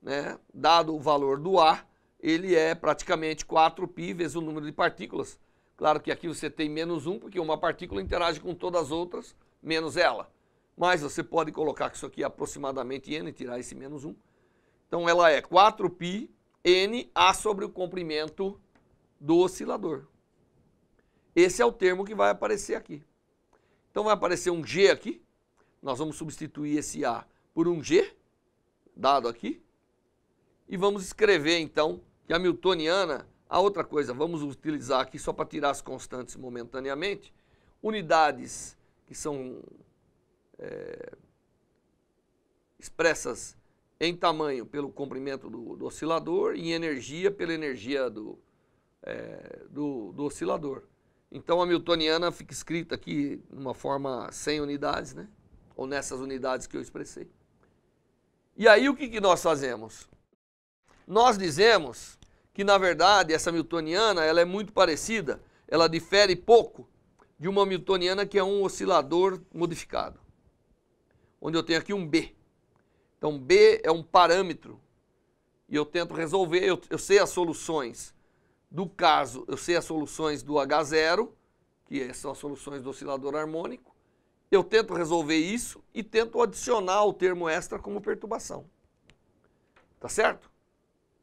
né, dado o valor do A, ele é praticamente 4π vezes o número de partículas. Claro que aqui você tem menos 1, porque uma partícula interage com todas as outras, menos ela. Mas você pode colocar que isso aqui é aproximadamente N, tirar esse menos 1. Então ela é 4π NA sobre o comprimento do oscilador. Esse é o termo que vai aparecer aqui. Então vai aparecer um G aqui. Nós vamos substituir esse A por um G, dado aqui. E vamos escrever, então, que a Miltoniana, a outra coisa, vamos utilizar aqui só para tirar as constantes momentaneamente, unidades que são é, expressas em tamanho pelo comprimento do, do oscilador e em energia pela energia do, é, do, do, oscilador. Então a Miltoniana fica escrita aqui de uma forma sem unidades, né? ou nessas unidades que eu expressei. E aí o que, que nós fazemos? Nós dizemos que, na verdade, essa Miltoniana ela é muito parecida, ela difere pouco de uma Miltoniana que é um oscilador modificado, onde eu tenho aqui um B. Então, B é um parâmetro e eu tento resolver, eu, eu sei as soluções do caso, eu sei as soluções do H0, que são as soluções do oscilador harmônico, eu tento resolver isso e tento adicionar o termo extra como perturbação. Tá certo?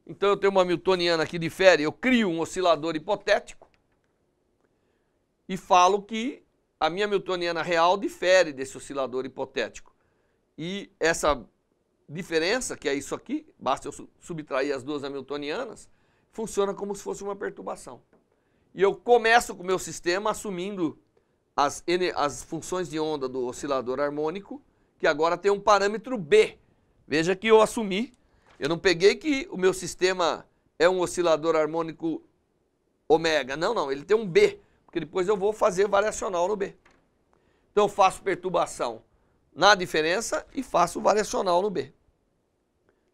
Então eu tenho uma miltoniana que difere, eu crio um oscilador hipotético e falo que a minha miltoniana real difere desse oscilador hipotético. E essa diferença, que é isso aqui, basta eu subtrair as duas hamiltonianas, funciona como se fosse uma perturbação. E eu começo com o meu sistema assumindo as, as funções de onda do oscilador harmônico, que agora tem um parâmetro B. Veja que eu assumi, eu não peguei que o meu sistema é um oscilador harmônico ômega, não, não, ele tem um B, porque depois eu vou fazer variacional no B. Então eu faço perturbação na diferença e faço o variacional no B.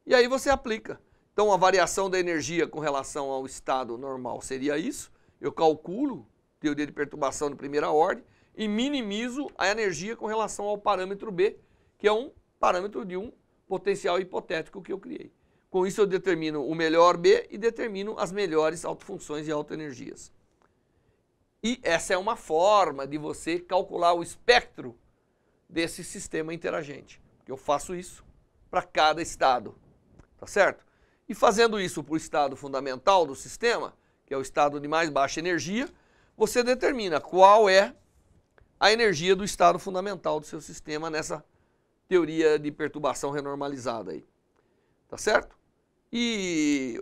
E aí você aplica. Então a variação da energia com relação ao estado normal seria isso. Eu calculo teoria de perturbação de primeira ordem e minimizo a energia com relação ao parâmetro B, que é um parâmetro de um potencial hipotético que eu criei. Com isso eu determino o melhor B e determino as melhores autofunções e autoenergias. E essa é uma forma de você calcular o espectro desse sistema interagente. Eu faço isso para cada estado, tá certo? E fazendo isso para o estado fundamental do sistema, que é o estado de mais baixa energia, você determina qual é a energia do estado fundamental do seu sistema nessa teoria de perturbação renormalizada aí. Tá certo? E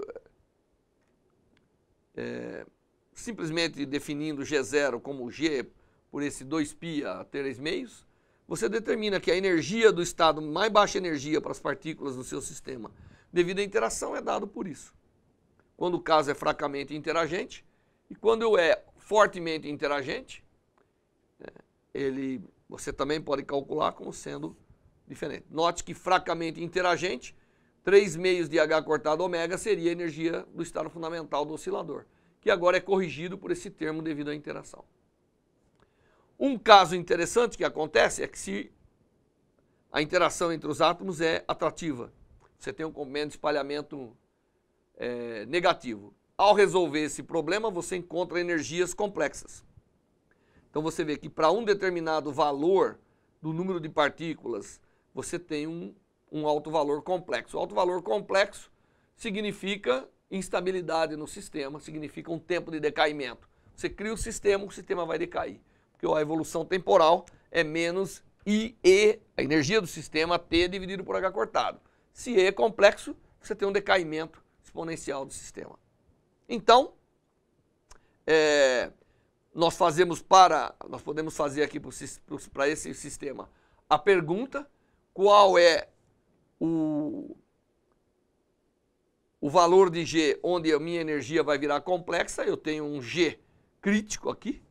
é, simplesmente definindo G0 como G por esse 2π a 3 meios, você determina que a energia do estado, mais baixa energia para as partículas do seu sistema, devido à interação, é dado por isso. Quando o caso é fracamente interagente, e quando é fortemente interagente, né, ele, você também pode calcular como sendo diferente. Note que fracamente interagente, 3 meios de H cortado ômega seria a energia do estado fundamental do oscilador, que agora é corrigido por esse termo devido à interação. Um caso interessante que acontece é que se a interação entre os átomos é atrativa, você tem um componente de espalhamento é, negativo. Ao resolver esse problema, você encontra energias complexas. Então você vê que para um determinado valor do número de partículas, você tem um, um alto valor complexo. O alto valor complexo significa instabilidade no sistema, significa um tempo de decaimento. Você cria o um sistema, o sistema vai decair que a evolução temporal é menos IE, a energia do sistema T dividido por H cortado. Se E é complexo, você tem um decaimento exponencial do sistema. Então, é, nós fazemos para, nós podemos fazer aqui para esse sistema a pergunta qual é o, o valor de G onde a minha energia vai virar complexa, eu tenho um G crítico aqui,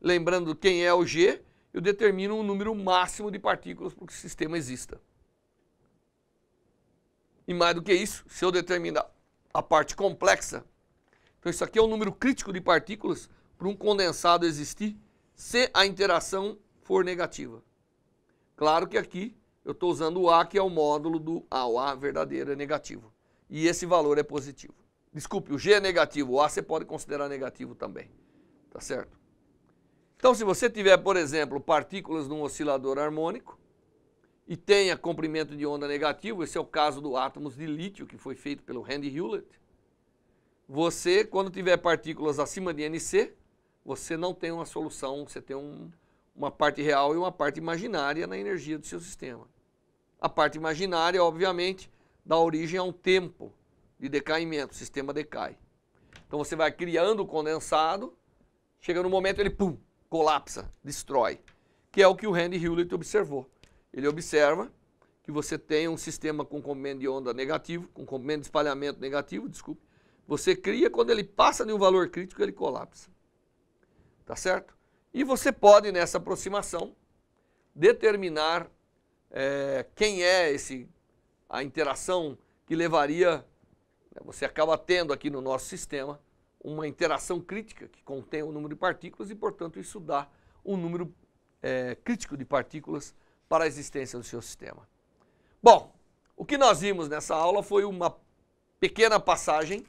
lembrando quem é o G, eu determino o número máximo de partículas para que o sistema exista. E mais do que isso, se eu determinar a parte complexa, então isso aqui é o número crítico de partículas para um condensado existir se a interação for negativa. Claro que aqui eu estou usando o A, que é o módulo do A, o A verdadeiro é negativo. E esse valor é positivo. Desculpe, o G é negativo, o A você pode considerar negativo também. Tá certo? Então, se você tiver, por exemplo, partículas num oscilador harmônico e tenha comprimento de onda negativo, esse é o caso do átomos de lítio que foi feito pelo Randy Hewlett, você, quando tiver partículas acima de NC, você não tem uma solução, você tem um, uma parte real e uma parte imaginária na energia do seu sistema. A parte imaginária, obviamente, dá origem a um tempo de decaimento, o sistema decai. Então você vai criando o condensado, chega no momento ele pum, colapsa, destrói, que é o que o Randy Hewlett observou. Ele observa que você tem um sistema com comprimento de onda negativo, com comprimento de espalhamento negativo, desculpe, você cria, quando ele passa de um valor crítico, ele colapsa. Tá certo? E você pode, nessa aproximação, determinar é, quem é esse a interação que levaria, né, você acaba tendo aqui no nosso sistema, uma interação crítica que contém o número de partículas e, portanto, isso dá um número é, crítico de partículas para a existência do seu sistema. Bom, o que nós vimos nessa aula foi uma pequena passagem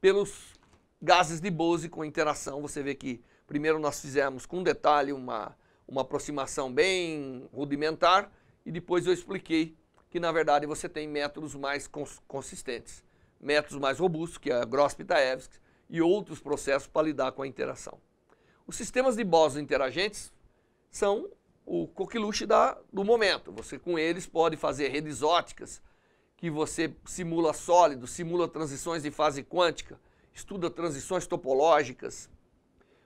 pelos gases de Bose com interação. Você vê que primeiro nós fizemos com detalhe uma, uma aproximação bem rudimentar e depois eu expliquei que, na verdade, você tem métodos mais cons consistentes, métodos mais robustos, que é a Gross-Pitaevsky, e outros processos para lidar com a interação. Os sistemas de Boson interagentes são o coqueluche da, do momento. Você com eles pode fazer redes óticas, que você simula sólidos, simula transições de fase quântica, estuda transições topológicas.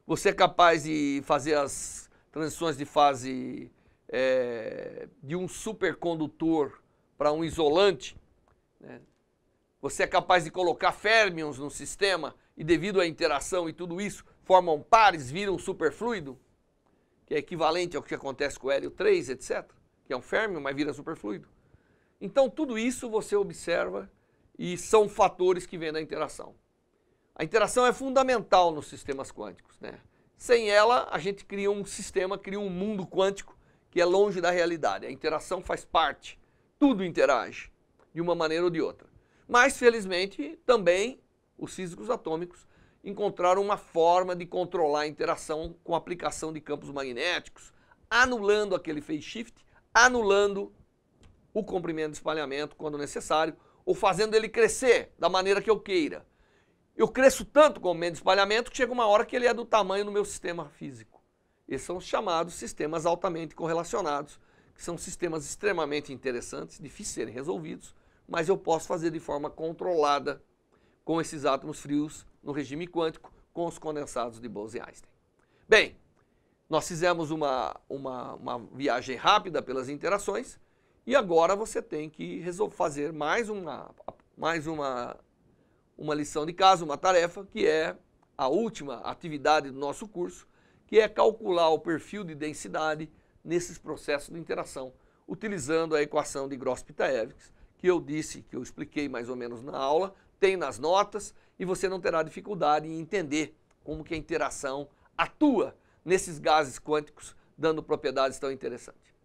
Você é capaz de fazer as transições de fase é, de um supercondutor para um isolante. Né? Você é capaz de colocar férmions no sistema e devido à interação e tudo isso, formam pares, viram superfluido, que é equivalente ao que acontece com o hélio 3, etc., que é um férmio, mas vira superfluido. Então, tudo isso você observa e são fatores que vêm da interação. A interação é fundamental nos sistemas quânticos. Né? Sem ela, a gente cria um sistema, cria um mundo quântico que é longe da realidade. A interação faz parte, tudo interage, de uma maneira ou de outra. Mas, felizmente, também os físicos atômicos encontraram uma forma de controlar a interação com a aplicação de campos magnéticos, anulando aquele phase shift, anulando o comprimento de espalhamento quando necessário, ou fazendo ele crescer da maneira que eu queira. Eu cresço tanto com o comprimento de espalhamento que chega uma hora que ele é do tamanho do meu sistema físico. Esses são os chamados sistemas altamente correlacionados, que são sistemas extremamente interessantes, difíceis de serem resolvidos, mas eu posso fazer de forma controlada com esses átomos frios no regime quântico com os condensados de Bose-Einstein. Bem, nós fizemos uma, uma, uma, viagem rápida pelas interações e agora você tem que resolver, fazer mais, uma, mais uma, uma lição de casa, uma tarefa, que é a última atividade do nosso curso, que é calcular o perfil de densidade nesses processos de interação, utilizando a equação de Gross-Pitaevich, que eu disse, que eu expliquei mais ou menos na aula, tem nas notas e você não terá dificuldade em entender como que a interação atua nesses gases quânticos, dando propriedades tão interessantes.